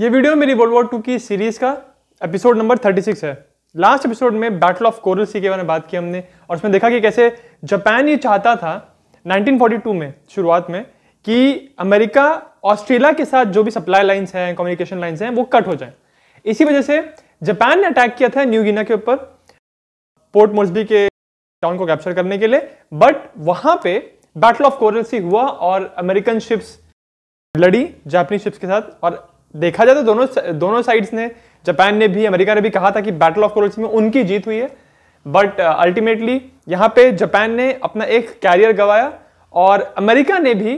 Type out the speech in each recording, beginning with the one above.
ये वीडियो मेरी world war two की सीरीज का एपिसोड नंबर 36 है लास्ट एपिसोड में बैटल ऑफ कोरल सी के बारे में बात की हमने और उसमें देखा कि कैसे जापान ये चाहता था 1942 में शुरुआत में कि अमेरिका ऑस्ट्रेलिया के साथ जो भी सप्लाई लाइन्स हैं कम्युनिकेशन लाइन्स हैं वो कट हो जाएं इसी वजह से जापान ने अटैक किया था न्यू गिना के ऊपर पोर्ट मोर्सबी के टाउन को कैप्चर करने के लिए बट वहां पे बैटल ऑफ कोरल सी हुआ और अमेरिकन शिप्स लड़ी जापानी शिप्स के साथ और देखा जाए तो दोनों दोनों साइड्स ने जापान ने भी अमेरिका ने भी कहा था कि बैटल ऑफ कोरोची में उनकी जीत हुई है बट अल्टीमेटली uh, यहाँ पे जापान ने अपना एक कैरियर गवाया और अमेरिका ने भी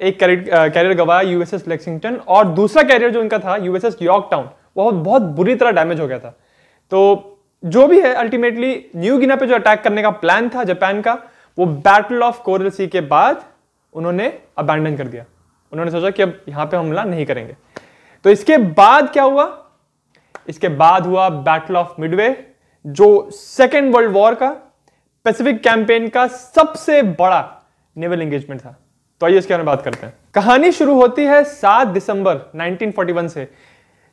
एक कैरियर uh, गवाया यूएसएस लेक्सिंगटन और दूसरा कैरियर जो उनका था यूएसएस यॉर्क टाउन बहुत बहुत बुरी तरह डैमेज हो गया था तो जो भी है अल्टीमेटली न्यू गिना पे जो अटैक करने का प्लान था जापान का वो बैटल ऑफ कोरल सी के बाद उन्होंने अबैंडन कर दिया उन्होंने सोचा कि अब यहाँ पे हमला नहीं करेंगे तो इसके बाद क्या हुआ इसके बाद हुआ बैटल ऑफ मिडवे जो सेकेंड वर्ल्ड वॉर का पैसिफिक कैंपेन का सबसे बड़ा नेवल एंगेजमेंट था तो आइए इसके बारे में बात करते हैं कहानी शुरू होती है 7 दिसंबर 1941 से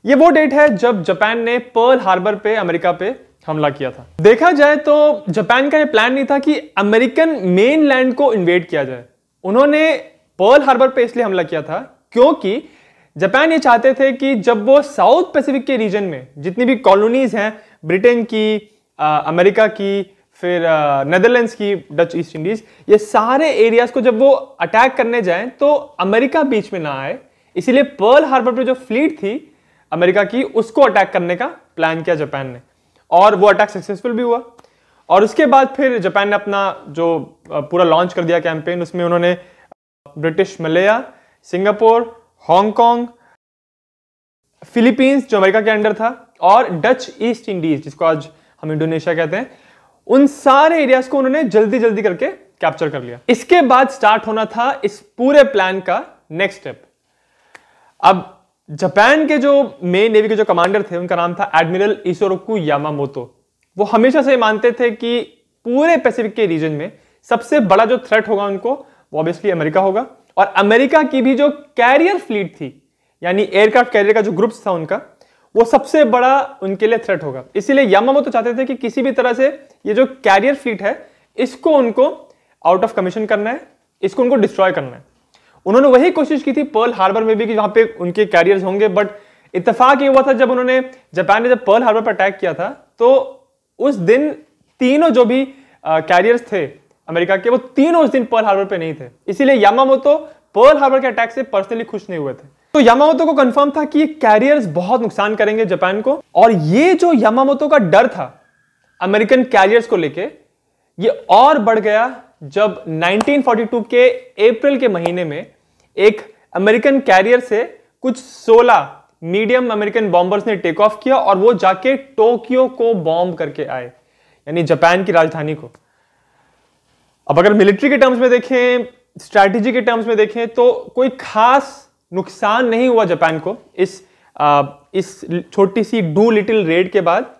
ये वो डेट है जब जापान ने पर्ल हार्बर पे अमेरिका पे हमला किया था देखा जाए तो जापान का ये प्लान नहीं था कि अमेरिकन मेन लैंड को इन्वेड किया जाए उन्होंने पर्ल हार्बर पे इसलिए हमला किया था क्योंकि जापान ये चाहते थे कि जब वो साउथ पैसिफिक के रीजन में जितनी भी कॉलोनीज हैं ब्रिटेन की आ, अमेरिका की फिर नदरलैंड्स की डच ईस्ट इंडीज ये सारे एरियाज को जब वो अटैक करने जाएं तो अमेरिका बीच में ना आए इसीलिए पर्ल हार्बर पर जो फ्लीट थी अमेरिका की उसको अटैक करने का प्लान किया जापान ने और वो अटैक सक्सेसफुल भी हुआ और उसके बाद फिर जापान ने अपना जो पूरा लॉन्च कर दिया कैंपेन उसमें उन्होंने British Malaya Singapore Hong Kong Philippines जो अमेरिका के अंडर था और डच ईस्ट इंडीज जिसको आज हम इंडोनेशिया कहते हैं उन सारे एरियाज को उन्होंने जल्दी जल्दी करके कैप्चर कर लिया इसके बाद स्टार्ट होना था इस पूरे प्लान का नेक्स्ट स्टेप अब जापान के जो मेन नेवी के जो कमांडर थे उनका नाम था एडमिरल इसोरोकू यामामोतो वो हमेशा से मानते थे कि पूरे पैसिफिक के रीजन में सबसे बड़ा जो थ्रेट होगा उनको वो ऑब्वियसली अमेरिका होगा और अमेरिका की भी जो कैरियर फ्लीट थी यानी एयरक्राफ्ट कैरियर का जो ग्रुप था उनका वो सबसे बड़ा उनके लिए थ्रेट होगा इसीलिए यामा तो चाहते थे कि किसी भी तरह से ये जो कैरियर फ्लीट है इसको उनको आउट ऑफ कमीशन करना है इसको उनको डिस्ट्रॉय करना है उन्होंने वही कोशिश की थी पर्ल हार्बर में भी कि वहां पे उनके कैरियर्स होंगे बट इतफाक ये हुआ था जब उन्होंने जापान ने जब पर्ल हार्बर पर अटैक किया था तो उस दिन तीनों जो भी कैरियर्स थे अमेरिका के वो तीनों उस दिन पर्ल हार्बर पे नहीं थे इसीलिए यामामोतो पर्ल हार्बर के अटैक से पर्सनली खुश नहीं हुए थे तो यामामोतो को कंफर्म था कि ये कैरियर्स बहुत नुकसान करेंगे जापान को और ये जो यामामोतो का डर था अमेरिकन कैरियर्स को लेके ये और बढ़ गया जब 1942 के अप्रैल के महीने में एक अमेरिकन कैरियर से कुछ 16 मीडियम अमेरिकन बॉम्बर्स ने टेक ऑफ किया और वो जाके टोक्यो को बॉम्ब करके आए यानी जापान की राजधानी को अब अगर मिलिट्री के टर्म्स में देखें स्ट्रैटेजी के टर्म्स में देखें तो कोई खास नुकसान नहीं हुआ जापान को इस आ, इस छोटी सी डू लिटिल रेड के बाद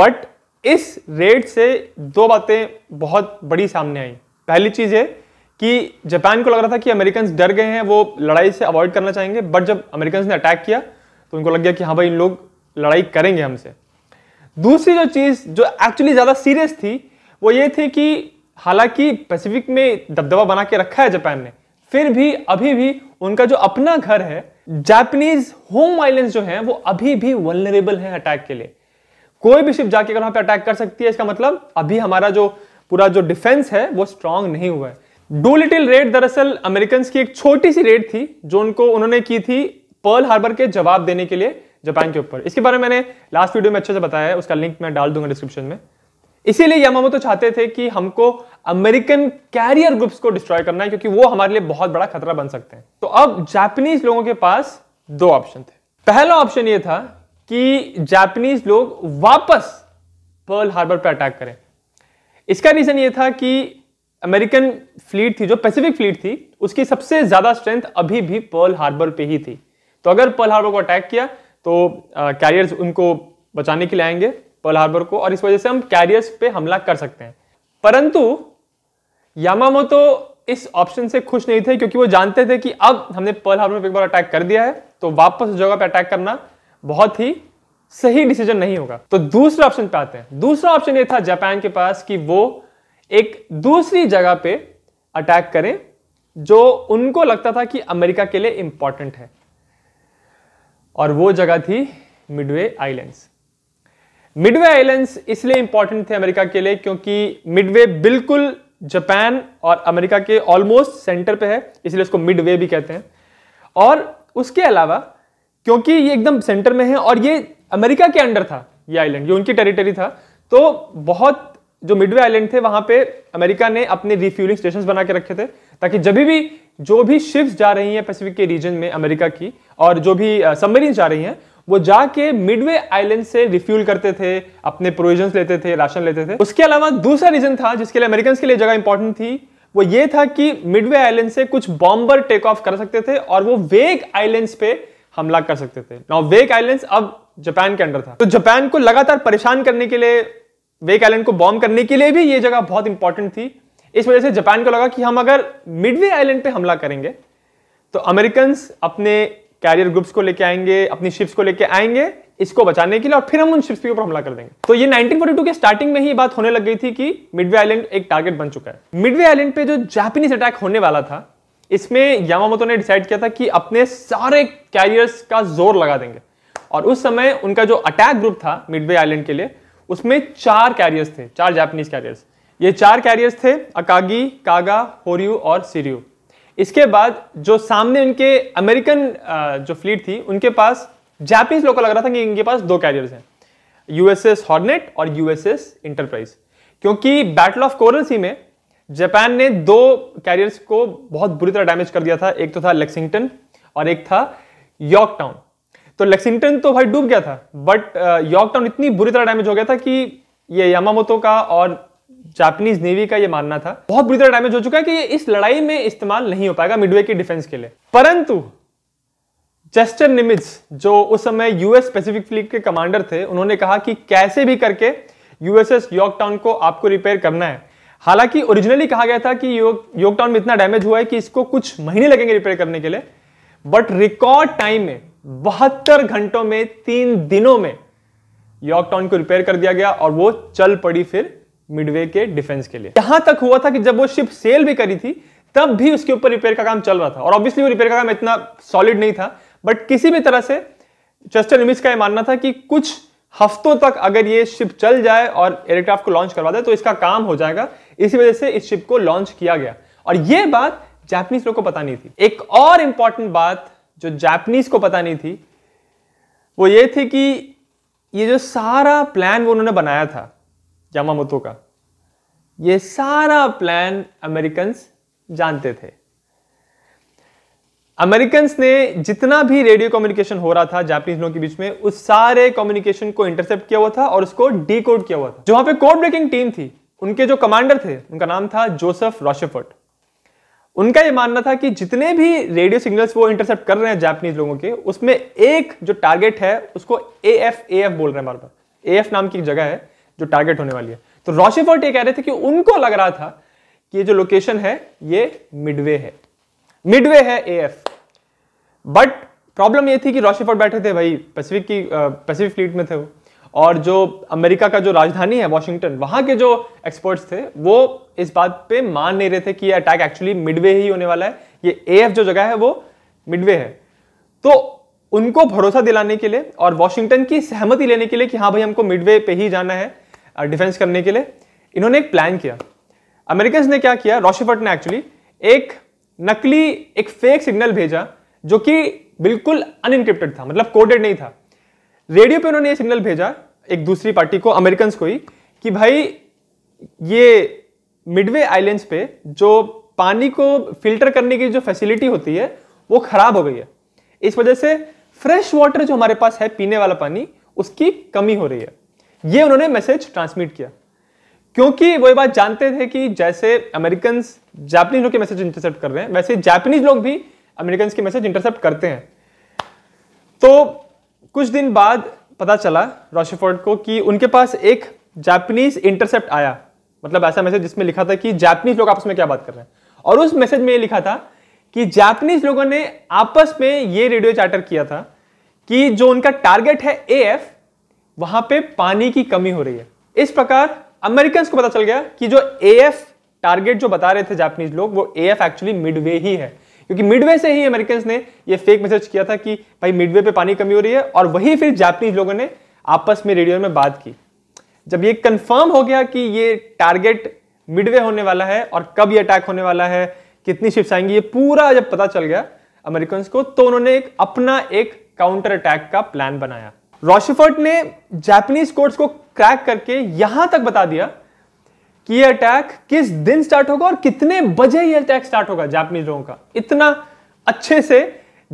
बट इस रेड से दो बातें बहुत बड़ी सामने आई पहली चीज़ है कि जापान को लग रहा था कि अमेरिकन डर गए हैं वो लड़ाई से अवॉइड करना चाहेंगे बट जब अमेरिकन ने अटैक किया तो उनको लग गया कि हाँ भाई इन लोग लड़ाई करेंगे हमसे दूसरी जो चीज़ जो एक्चुअली ज़्यादा सीरियस थी वो ये थी कि हालांकि पैसिफिक में दबदबा बना के रखा है जापान ने फिर भी अभी भी उनका जो अपना घर है जापानीज होम वायलेंस जो है वो अभी भी वनरेबल है अटैक के लिए कोई भी शिप जाके अगर वहां पे अटैक कर सकती है इसका मतलब अभी हमारा जो पूरा जो डिफेंस है वो स्ट्रांग नहीं हुआ है डू लिटिल रेड दरअसल अमेरिकन की एक छोटी सी रेड थी जो उनको उन्होंने की थी पर्ल हार्बर के जवाब देने के लिए जापान के ऊपर इसके बारे में मैंने लास्ट वीडियो में अच्छे से बताया है उसका लिंक मैं डाल दूंगा डिस्क्रिप्शन में इसीलिए तो चाहते थे कि हमको अमेरिकन कैरियर ग्रुप्स को डिस्ट्रॉय करना है क्योंकि वो हमारे लिए बहुत बड़ा खतरा बन सकते हैं तो अब जापानीज लोगों के पास दो ऑप्शन थे पहला ऑप्शन ये था कि जापानीज लोग वापस पर्ल हार्बर पर अटैक करें इसका रीजन ये था कि अमेरिकन फ्लीट थी जो पैसिफिक फ्लीट थी उसकी सबसे ज्यादा स्ट्रेंथ अभी भी पर्ल हार्बर पे ही थी तो अगर पर्ल हार्बर को अटैक किया तो कैरियर्स उनको बचाने के लिए आएंगे पर्ल हार्बर को और इस वजह से हम कैरियर्स पे हमला कर सकते हैं परंतु तो इस ऑप्शन से खुश नहीं थे क्योंकि वो जानते थे कि अब हमने पर्ल हार्बर पर एक बार अटैक कर दिया है तो वापस उस जगह पर अटैक करना बहुत ही सही डिसीजन नहीं होगा तो दूसरे ऑप्शन पे आते हैं दूसरा ऑप्शन ये था जापान के पास कि वो एक दूसरी जगह पे अटैक करें जो उनको लगता था कि अमेरिका के लिए इंपॉर्टेंट है और वो जगह थी मिडवे आइलैंड्स मिडवे आइलैंड्स इसलिए इंपॉर्टेंट थे अमेरिका के लिए क्योंकि मिडवे बिल्कुल जापान और अमेरिका के ऑलमोस्ट सेंटर पे है इसलिए उसको मिडवे भी कहते हैं और उसके अलावा क्योंकि ये एकदम सेंटर में है और ये अमेरिका के अंडर था ये आइलैंड ये उनकी टेरिटरी था तो बहुत जो मिडवे आइलैंड थे वहां पे अमेरिका ने अपने रिफ्यूलिंग स्टेशन बना के रखे थे ताकि जब भी जो भी शिप्स जा रही हैं पैसिफिक के रीजन में अमेरिका की और जो भी सबमरीन जा रही हैं वो जाके मिडवे आइलैंड से रिफ्यूल करते थे अपने प्रोविजन लेते थे राशन लेते थे उसके अलावा दूसरा रीजन था जिसके लिए अमेरिकन के लिए जगह इंपॉर्टेंट थी वो ये था कि मिडवे आइलैंड से कुछ बॉम्बर टेक ऑफ कर सकते थे और वो वेग आइलैंड पे हमला कर सकते थे नाउ वेग आइलैंड अब जापान के अंडर था तो जापान को लगातार परेशान करने के लिए वेग आइलैंड को बॉम्ब करने के लिए भी ये जगह बहुत इंपॉर्टेंट थी इस वजह से जापान को लगा कि हम अगर मिडवे आइलैंड पे हमला करेंगे तो अमेरिकन अपने कैरियर ग्रुप्स को लेके आएंगे अपनी शिप्स को लेके आएंगे इसको बचाने के लिए और फिर हम उन शिप्स के ऊपर हमला कर देंगे तो ये 1942 के स्टार्टिंग में ही बात होने लग गई थी कि मिडवे आइलैंड एक टारगेट बन चुका है मिडवे आइलैंड पे जो जापानीज अटैक होने वाला था इसमें यामामोतो ने डिसाइड किया था कि अपने सारे कैरियर्स का जोर लगा देंगे और उस समय उनका जो अटैक ग्रुप था मिडवे आइलैंड के लिए उसमें चार कैरियर्स थे चार जापानीज कैरियर्स ये चार कैरियर्स थे अकागी कागा होरियू और सीरियू इसके बाद जो सामने उनके अमेरिकन जो फ्लीट थी उनके पास जापानीज लोग को लग रहा था कि इनके पास दो कैरियर्स हैं यूएसएस हॉर्नेट और यूएसएस इंटरप्राइज क्योंकि बैटल ऑफ कोरल सी में जापान ने दो कैरियर्स को बहुत बुरी तरह डैमेज कर दिया था एक तो था लेक्सिंगटन और एक था यॉर्क टाउन तो लेक्सिंगटन तो भाई डूब गया था बट यॉर्क टाउन इतनी बुरी तरह डैमेज हो गया था कि ये यामामोतो का और जापानीज नेवी का यह मानना था बहुत बुरी तरह डैमेज हो चुका है कि ये इस लड़ाई में इस्तेमाल नहीं हो पाएगा मिडवे के डिफेंस के लिए परंतु जेस्टर निमिज जो उस समय यूएस पैसिफिक फ्लीट के कमांडर थे उन्होंने कहा कि कैसे भी करके यूएसएस टाउन को आपको रिपेयर करना है हालांकि ओरिजिनली कहा गया था कि यॉर्कटाउन में इतना डैमेज हुआ है कि इसको कुछ महीने लगेंगे रिपेयर करने के लिए बट रिकॉर्ड टाइम में बहत्तर घंटों में तीन दिनों में यॉर्कटाउन को रिपेयर कर दिया गया और वो चल पड़ी फिर मिडवे के डिफेंस के लिए यहां तक हुआ था कि जब वो शिप सेल भी करी थी तब भी उसके ऊपर रिपेयर का काम चल रहा था और ऑब्वियसली वो रिपेयर का काम इतना सॉलिड नहीं था बट किसी भी तरह से चेस्टर इमिज का यह मानना था कि कुछ हफ्तों तक अगर ये शिप चल जाए और एयरक्राफ्ट को लॉन्च करवा दे तो इसका काम हो जाएगा इसी वजह से इस शिप को लॉन्च किया गया और ये बात जापानीज लोग को पता नहीं थी एक और इंपॉर्टेंट बात जो जापानीज को पता नहीं थी वो ये थी कि ये जो सारा प्लान वो उन्होंने बनाया था यामामोतो का ये सारा प्लान अमेरिकन जानते थे अमेरिकन ने जितना भी रेडियो कम्युनिकेशन हो रहा था जापानीज लोगों के बीच में उस सारे कम्युनिकेशन को इंटरसेप्ट किया हुआ था और उसको डीकोड किया हुआ था जहां पर पे कोड ब्रेकिंग टीम थी उनके जो कमांडर थे उनका नाम था जोसेफ रॉशेफर्ट उनका यह मानना था कि जितने भी रेडियो सिग्नल्स वो इंटरसेप्ट कर रहे हैं जापानीज लोगों के उसमें एक जो टारगेट है उसको ए एफ ए एफ बोल रहे हैं बार बार ए एफ नाम की एक जगह है जो टारगेट होने वाली है तो रॉशिफर्ट ये कह रहे थे कि उनको लग रहा था कि ये जो लोकेशन है ये मिडवे है मिडवे है ए एफ बट प्रॉब्लम ये थी कि रॉशेफर्ट बैठे थे भाई पैसिफिक की पैसिफिक फ्लीट में थे वो और जो अमेरिका का जो राजधानी है वॉशिंगटन वहां के जो एक्सपर्ट्स थे वो इस बात पे मान नहीं रहे थे कि ये अटैक एक्चुअली मिडवे ही होने वाला है ये एफ जो जगह है वो मिडवे है तो उनको भरोसा दिलाने के लिए और वॉशिंगटन की सहमति लेने के लिए कि हाँ भाई हमको मिडवे पे ही जाना है डिफेंस करने के लिए इन्होंने एक प्लान किया अमेरिकन ने क्या किया रॉशिफर्ट ने एक्चुअली एक नकली एक फेक सिग्नल भेजा जो कि बिल्कुल अनइनक्रिप्टेड था मतलब कोडेड नहीं था रेडियो पे उन्होंने ये सिग्नल भेजा एक दूसरी पार्टी को अमेरिकन को ही कि भाई ये मिडवे आइलैंड्स पे जो पानी को फिल्टर करने की जो फैसिलिटी होती है वो खराब हो गई है इस वजह से फ्रेश वाटर जो हमारे पास है पीने वाला पानी उसकी कमी हो रही है ये उन्होंने मैसेज ट्रांसमिट किया क्योंकि वो ये बात जानते थे कि जैसे अमेरिकन जापानीज लोग के मैसेज इंटरसेप्ट कर रहे हैं वैसे जापानीज लोग भी अमेरिकन के मैसेज इंटरसेप्ट करते हैं तो कुछ दिन बाद पता चला रॉशिफोर्ड को कि उनके पास एक जापानीज इंटरसेप्ट आया मतलब ऐसा मैसेज जिसमें लिखा था कि जापानीज लोग आपस में क्या बात कर रहे हैं और उस मैसेज में ये लिखा था कि जापानीज लोगों ने आपस में ये रेडियो चार्टर किया था कि जो उनका टारगेट है एएफ वहां पे पानी की कमी हो रही है इस प्रकार अमेरिकन को पता चल गया कि जो ए एफ टारगेट जो बता रहे थे जापानीज लोग वो ए एफ एक्चुअली मिडवे ही है क्योंकि मिडवे से ही अमेरिकन ने ये फेक मैसेज किया था कि भाई मिडवे पे पानी कमी हो रही है और वही फिर जापानीज लोगों ने आपस में रेडियो में बात की जब ये कंफर्म हो गया कि ये टारगेट मिडवे होने वाला है और कब ये अटैक होने वाला है कितनी शिप्स आएंगी ये पूरा जब पता चल गया अमेरिकन को तो उन्होंने एक अपना एक काउंटर अटैक का प्लान बनाया रॉशिफर्ट ने जापानीज कोर्ट्स को क्रैक करके यहां तक बता दिया कि यह अटैक किस दिन स्टार्ट होगा और कितने बजे यह अटैक स्टार्ट होगा जापानीज लोगों का इतना अच्छे से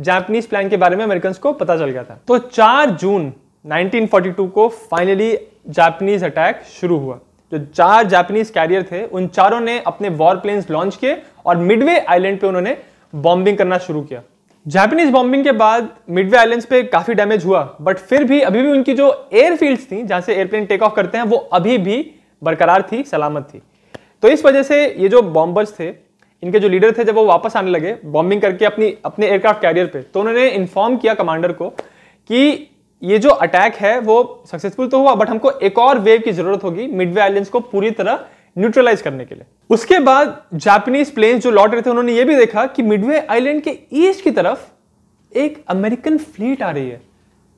जापानीज प्लान के बारे में अमेरिकन को पता चल गया था तो 4 जून 1942 को फाइनली जापानीज अटैक शुरू हुआ जो चार जापानीज कैरियर थे उन चारों ने अपने वॉर प्लेन्स लॉन्च किए और मिडवे आइलैंड पे उन्होंने बॉम्बिंग करना शुरू किया जापानीज बॉम्बिंग के बाद मिडवे आइलैंड्स पे काफी डैमेज हुआ बट फिर भी अभी भी उनकी जो एयरफील्ड्स थी जहां से एयरप्लेन टेक ऑफ करते हैं वो अभी भी बरकरार थी सलामत थी तो इस वजह से ये जो बॉम्बर्स थे इनके जो लीडर थे जब वो वापस आने लगे बॉम्बिंग करके अपनी अपने एयरक्राफ्ट कैरियर पे तो उन्होंने इन्फॉर्म किया कमांडर को कि ये जो अटैक है वो सक्सेसफुल तो हुआ बट हमको एक और वेव की जरूरत होगी मिडवे आइलैंड्स को पूरी तरह न्यूट्रलाइज करने के लिए उसके बाद जापानीज प्लेन जो लौट रहे थे उन्होंने ये भी देखा कि मिडवे आइलैंड के ईस्ट की तरफ एक अमेरिकन फ्लीट आ रही है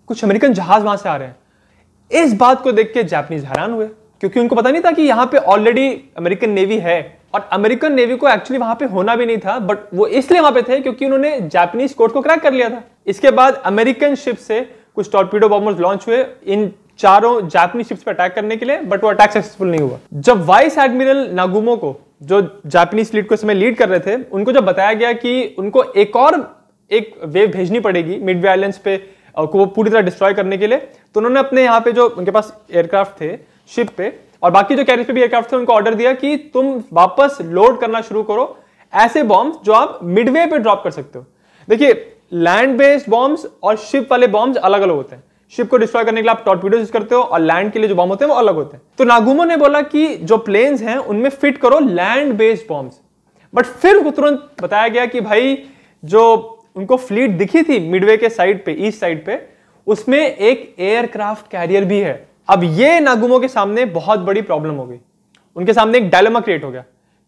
कुछ अमेरिकन जहाज वहां से आ रहे हैं इस बात को देख के जापानीज हैरान हुए क्योंकि उनको पता नहीं था कि यहाँ पे ऑलरेडी अमेरिकन नेवी है और अमेरिकन नेवी को एक्चुअली वहां पे होना भी नहीं था बट वो इसलिए वहां पे थे क्योंकि उन्होंने जापानीज कोर्ट को क्रैक कर लिया था इसके बाद अमेरिकन शिप से कुछ टॉर्पीडो बॉम्बर्स लॉन्च हुए इन चारों जापानी शिप्स पर अटैक करने के लिए बट वो अटैक सक्सेसफुल नहीं हुआ जब वाइस एडमिरल नागुमो को जो जापानीज फ्लीट को समय लीड कर रहे थे उनको जब बताया गया कि उनको एक और एक वेव भेजनी पड़ेगी मिडवे आइलैंड्स पे को वो पूरी तरह डिस्ट्रॉय करने के लिए तो उन्होंने अपने यहाँ पे जो उनके पास एयरक्राफ्ट थे शिप पे और बाकी जो कैरिज पे भी एयरक्राफ्ट थे उनको ऑर्डर दिया कि तुम वापस लोड करना शुरू करो ऐसे बॉम्ब्स जो आप मिडवे पे ड्रॉप कर सकते हो देखिए लैंड बेस्ड बॉम्ब्स और शिप वाले बॉम्ब्स अलग अलग होते हैं शिप को डिस्ट्रॉय करने के लिए आप टॉर्पीडो यूज करते हो और लैंड के लिए जो बॉम्ब होते हैं वो अलग होते हैं तो नागुमो ने बोला कि जो प्लेन्स हैं उनमें फिट करो लैंड बेस्ड बॉम्ब्स बट फिर तुरंत बताया गया कि भाई जो उनको फ्लीट दिखी थी मिडवे के साइड पे ईस्ट साइड पे उसमें एक एयरक्राफ्ट कैरियर भी है अब ये नागुमो के सामने बहुत बड़ी प्रॉब्लम हो गई उनके सामने एक डायलमा क्रिएट हो गया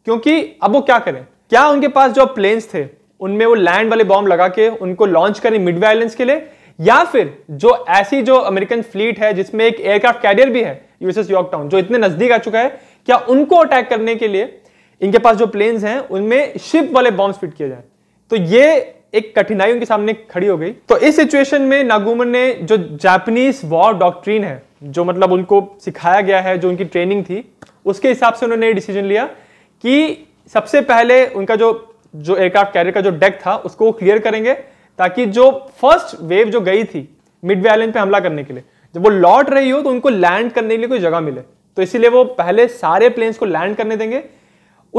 क्योंकि अब वो क्या करें क्या उनके पास जो प्लेन्स थे उनमें वो लैंड वाले बॉम्ब लगा के उनको लॉन्च करें मिडवे आइलैंड्स के लिए या फिर जो ऐसी जो अमेरिकन फ्लीट है जिसमें एक एयरक्राफ्ट कैरियर भी है यूएसएस यॉर्कटाउन जो इतने नजदीक आ चुका है क्या उनको अटैक करने के लिए इनके पास जो प्लेन्स हैं उनमें शिप वाले बॉम्ब फिट किए जाए तो ये एक कठिनाई उनके सामने खड़ी हो गई तो इस सिचुएशन में नागुमन ने जो जापानीज वॉर डॉक्ट्रीन है जो मतलब उनको सिखाया गया है जो उनकी ट्रेनिंग थी उसके हिसाब से उन्होंने डिसीजन लिया कि सबसे पहले उनका जो जो एयरक्राफ्ट कैरियर का जो डेक था उसको क्लियर करेंगे ताकि जो फर्स्ट वेव जो गई थी मिड आइलैंड पे हमला करने के लिए जब वो लौट रही हो तो उनको लैंड करने के लिए कोई जगह मिले तो इसीलिए वो पहले सारे प्लेन्स को लैंड करने देंगे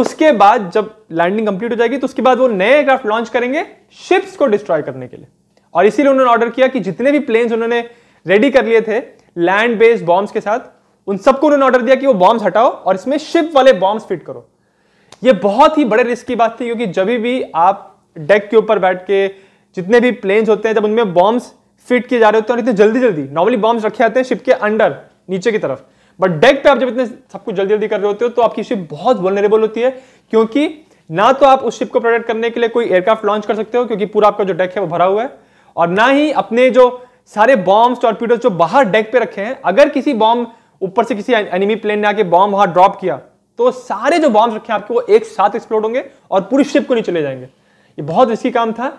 उसके बाद जब लैंडिंग कंप्लीट हो जाएगी तो उसके बाद वो नए एयरक्राफ्ट लॉन्च करेंगे शिप्स को डिस्ट्रॉय करने के लिए और इसीलिए उन्होंने ऑर्डर किया कि जितने भी प्लेन्स उन्होंने रेडी कर लिए थे लैंड बेस्ड बॉम्ब्स के साथ उन सबको उन्होंने ऑर्डर दिया कि वो बॉम्ब्स हटाओ और इसमें शिप वाले बॉम्ब्स फिट करो ये बहुत ही बड़े रिस्क की बात थी क्योंकि जब भी आप डेक के ऊपर बैठ के जितने भी प्लेन्स होते हैं जब उनमें बॉम्ब्स फिट किए जा रहे होते हैं और इतने जल्दी जल्दी नॉर्मली बॉम्ब्स रखे जाते हैं शिप के अंडर नीचे की तरफ बट डेक पे आप जब इतने सब कुछ जल्दी जल्दी कर रहे होते हो तो आपकी शिप बहुत वनरेबल होती है क्योंकि ना तो आप उस शिप को प्रोटेक्ट करने के लिए कोई एयरक्राफ्ट लॉन्च कर सकते हो क्योंकि पूरा आपका जो डेक है वो भरा हुआ है और ना ही अपने जो सारे बॉम्ब टॉर्पीडो जो बाहर डेक पे रखे हैं अगर किसी बॉम्ब ऊपर से किसी एनिमी प्लेन ने आके बॉम्ब वहां ड्रॉप किया तो सारे जो बॉम्ब रखे हैं आपके वो एक साथ एक्सप्लोड होंगे और पूरी शिप को नीचे चले जाएंगे ये बहुत रिस्की काम था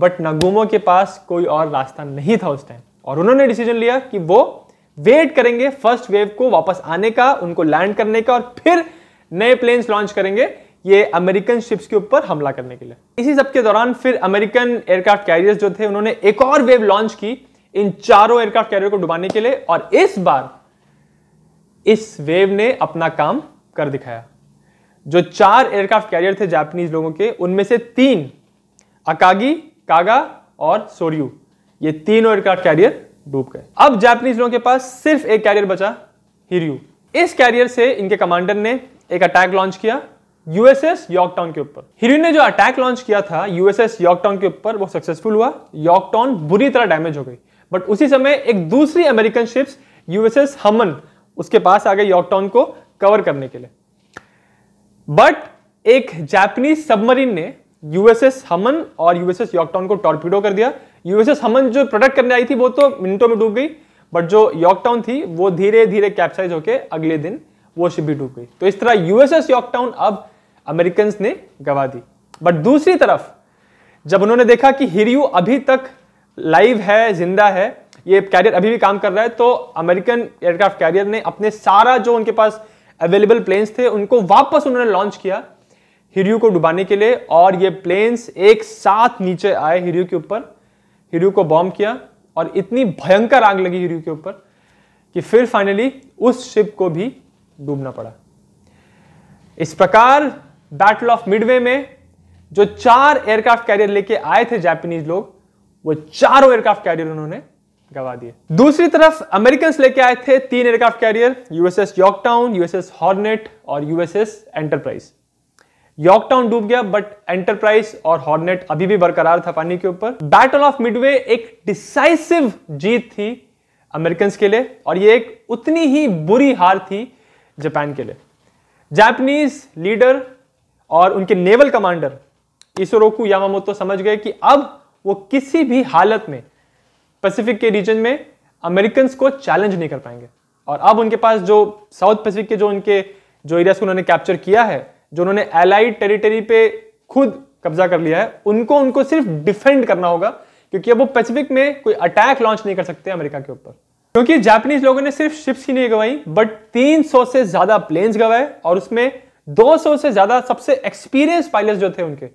बट नगोमो के पास कोई और रास्ता नहीं था उस टाइम और उन्होंने डिसीजन लिया कि वो वेट करेंगे फर्स्ट वेव को वापस आने का उनको लैंड करने का और फिर नए प्लेन्स लॉन्च करेंगे ये अमेरिकन शिप्स के ऊपर हमला करने के लिए इसी सब के दौरान फिर अमेरिकन एयरक्राफ्ट कैरियर्स जो थे उन्होंने एक और वेव लॉन्च की इन चारों एयरक्राफ्ट कैरियर को डुबाने के लिए और इस बार इस वेव ने अपना काम कर दिखाया जो चार एयरक्राफ्ट कैरियर थे जापानीज लोगों के उनमें से तीन अकागी कागा और सोरियू ये तीनों एयरक्राफ्ट कैरियर डूब गए अब जापानीज लोगों के पास सिर्फ एक कैरियर बचा हिरियू इस कैरियर से इनके कमांडर ने एक अटैक लॉन्च किया यूएसएस यॉकटाउन के ऊपर हिरियू ने जो अटैक लॉन्च किया था यूएसएस यॉकटाउन के ऊपर वो सक्सेसफुल हुआ यॉकटाउन बुरी तरह डैमेज हो गई बट उसी समय एक दूसरी अमेरिकन शिप्स यूएसएस हमन उसके पास आ गए यॉकटाउन को कवर करने के लिए बट एक जापानीज सबमरीन ने यूएसएस हमन और यूएसएस यॉकटाउन को टॉर्पीडो कर दिया यूएसएस हमन जो प्रोटेक्ट करने आई थी वो तो मिनटों में डूब गई बट जो यॉकटाउन थी वो धीरे धीरे कैप्साइज होकर अगले दिन वो शिप भी डूब गई तो इस तरह यूएसएस यॉकटाउन अब अमेरिकन ने गवा दी बट दूसरी तरफ जब उन्होंने देखा कि हिरयू अभी तक लाइव है जिंदा है ये कैरियर अभी भी काम कर रहा है तो अमेरिकन एयरक्राफ्ट कैरियर ने अपने सारा जो उनके पास अवेलेबल प्लेन्स थे उनको वापस उन्होंने लॉन्च किया हिरियो को डुबाने के लिए और ये प्लेन्स एक साथ नीचे आए हिरियो के ऊपर हिरियो को बॉम्ब किया और इतनी भयंकर आग लगी हिरियो के ऊपर कि फिर फाइनली उस शिप को भी डूबना पड़ा इस प्रकार बैटल ऑफ मिडवे में जो चार एयरक्राफ्ट कैरियर लेके आए थे जापानीज लोग वो चारों एयरक्राफ्ट कैरियर उन्होंने गवा दिए दूसरी तरफ अमेरिकन लेके आए थे तीन aircraft carrier USS Yorktown USS Hornet और यूएसएस एंटरप्राइज यॉकटाउन डूब गया बट एंटरप्राइज और हॉर्नेट अभी भी बरकरार था पानी के ऊपर बैटल ऑफ मिडवे एक डिसाइसिव जीत थी अमेरिकन के लिए और ये एक उतनी ही बुरी हार थी जापान के लिए जापानीज लीडर और उनके नेवल कमांडर इसरो यामामोतो समझ गए कि अब वो किसी भी हालत में पैसिफिक के रीजन में अमेरिकन को चैलेंज नहीं कर पाएंगे और अब उनके पास जो साउथ पैसिफिक के जो उनके जो एरियाज को उन्होंने कैप्चर किया है जो उन्होंने एलाइड टेरिटरी पे खुद कब्जा कर लिया है उनको उनको सिर्फ डिफेंड करना होगा क्योंकि अब वो पैसिफिक में कोई अटैक लॉन्च नहीं कर सकते अमेरिका के ऊपर क्योंकि जापानीज लोगों ने सिर्फ शिप्स ही नहीं गवाई बट 300 से ज्यादा प्लेन्स गवाए और उसमें 200 से ज्यादा सबसे एक्सपीरियंस पायलट जो थे उनके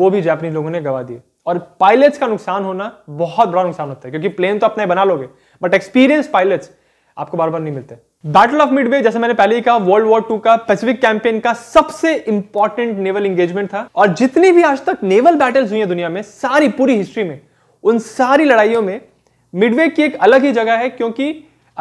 वो भी जापानीज लोगों ने गवा दिए और पायलट्स का नुकसान होना बहुत बड़ा नुकसान होता है क्योंकि प्लेन तो अपने बना लोगे बट एक्सपीरियंस पायलट्स आपको बार बार नहीं मिलते बैटल ऑफ मिडवे जैसे मैंने पहले ही कहा वर्ल्ड वॉर टू का पैसिफिक कैंपेन का सबसे इंपॉर्टेंट नेवल इंगेजमेंट था और जितनी भी आज तक नेवल बैटल्स हुई है दुनिया में सारी पूरी हिस्ट्री में उन सारी लड़ाइयों में मिडवे की एक अलग ही जगह है क्योंकि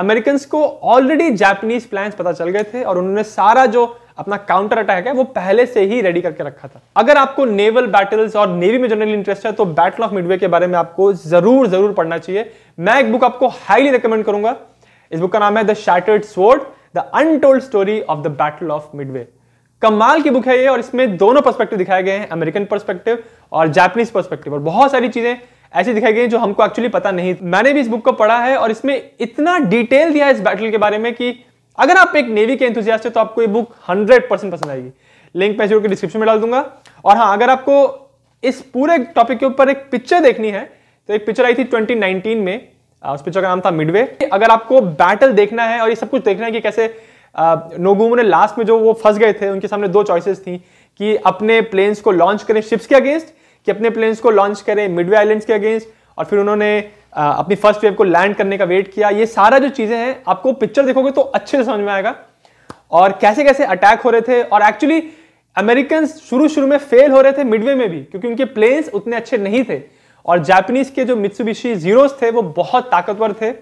अमेरिकन को ऑलरेडी जापानीज प्लान पता चल गए थे और उन्होंने सारा जो अपना काउंटर अटैक है वो पहले से ही रेडी करके रखा था अगर आपको नेवल बैटल्स और नेवी में जनरल इंटरेस्ट है तो बैटल ऑफ मिडवे के बारे में आपको जरूर जरूर पढ़ना चाहिए मैं एक बुक आपको हाईली रिकमेंड करूंगा इस बुक का नाम है the shattered sword the untold story of the battle of Midway कमाल की बुक है ये और इसमें दोनों पर्सपेक्टिव दिखाए गए हैं अमेरिकन पर्सपेक्टिव और जापानीज पर्सपेक्टिव और बहुत सारी चीजें ऐसी दिखाई गई जो हमको एक्चुअली पता नहीं मैंने भी इस बुक को पढ़ा है और इसमें इतना डिटेल दिया है इस बैटल के बारे में कि अगर आप एक नेवी के इंथुजियास्ट तो आपको ये बुक 100 परसेंट पसंद आएगी लिंक मैं जो के डिस्क्रिप्शन में डाल दूंगा और हाँ अगर आपको इस पूरे टॉपिक के ऊपर एक पिक्चर देखनी है तो एक पिक्चर आई थी ट्वेंटी में उस पिक्चर का नाम था मिडवे अगर आपको बैटल देखना है और ये सब कुछ देखना है कि कैसे नोगूमो ने लास्ट में जो वो फंस गए थे उनके सामने दो चॉइसेस थी कि अपने प्लेन्स को लॉन्च करें शिप्स के अगेंस्ट कि अपने प्लेन्स को लॉन्च करें मिडवे आइलैंड्स के अगेंस्ट और फिर उन्होंने अपनी फर्स्ट वेव को लैंड करने का वेट किया ये सारा जो चीज़ें हैं आपको पिक्चर देखोगे तो अच्छे से समझ में आएगा और कैसे कैसे अटैक हो रहे थे और एक्चुअली अमेरिकन शुरू शुरू में फेल हो रहे थे मिडवे में भी क्योंकि उनके प्लेन्स उतने अच्छे नहीं थे और जापानीज के जो मित्सुबिशी जीरोस थे वो बहुत ताकतवर थे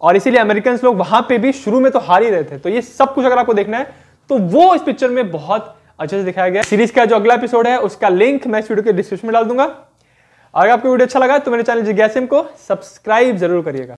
और इसीलिए अमेरिकन लोग वहां पे भी शुरू में तो हार ही रहे थे तो ये सब कुछ अगर आपको देखना है तो वो इस पिक्चर में बहुत अच्छे से दिखाया गया सीरीज का जो अगला एपिसोड है उसका लिंक मैं इस वीडियो के डिस्क्रिप्शन में डाल दूंगा अगर आपको वीडियो अच्छा लगा तो मेरे चैनल जिज्ञासिम को सब्सक्राइब जरूर करिएगा